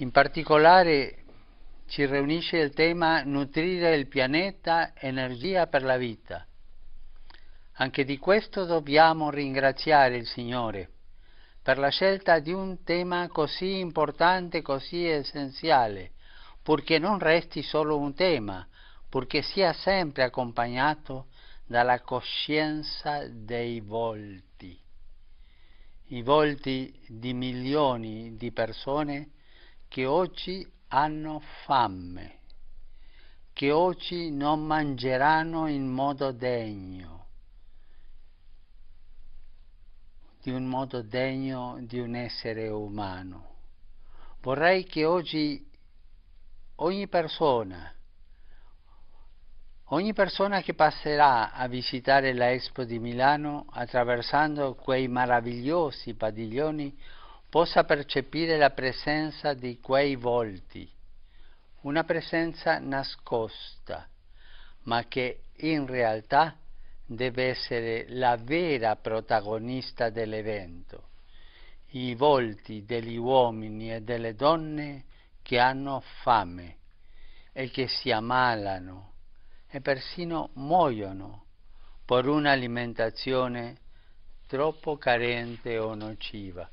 In particolare ci riunisce il tema Nutrire il pianeta, energia per la vita. Anche di questo dobbiamo ringraziare il Signore per la scelta di un tema così importante, così essenziale, purché non resti solo un tema, purché sia sempre accompagnato dalla coscienza dei volti, i volti di milioni di persone che oggi hanno fame, che oggi non mangeranno in modo degno, di un modo degno di un essere umano. Vorrei che oggi ogni persona, ogni persona che passerà a visitare la Expo di Milano attraversando quei meravigliosi padiglioni possa percepire la presenza di quei volti, una presenza nascosta, ma che in realtà deve essere la vera protagonista dell'evento, i volti degli uomini e delle donne che hanno fame e che si ammalano e persino muoiono per un'alimentazione troppo carente o nociva.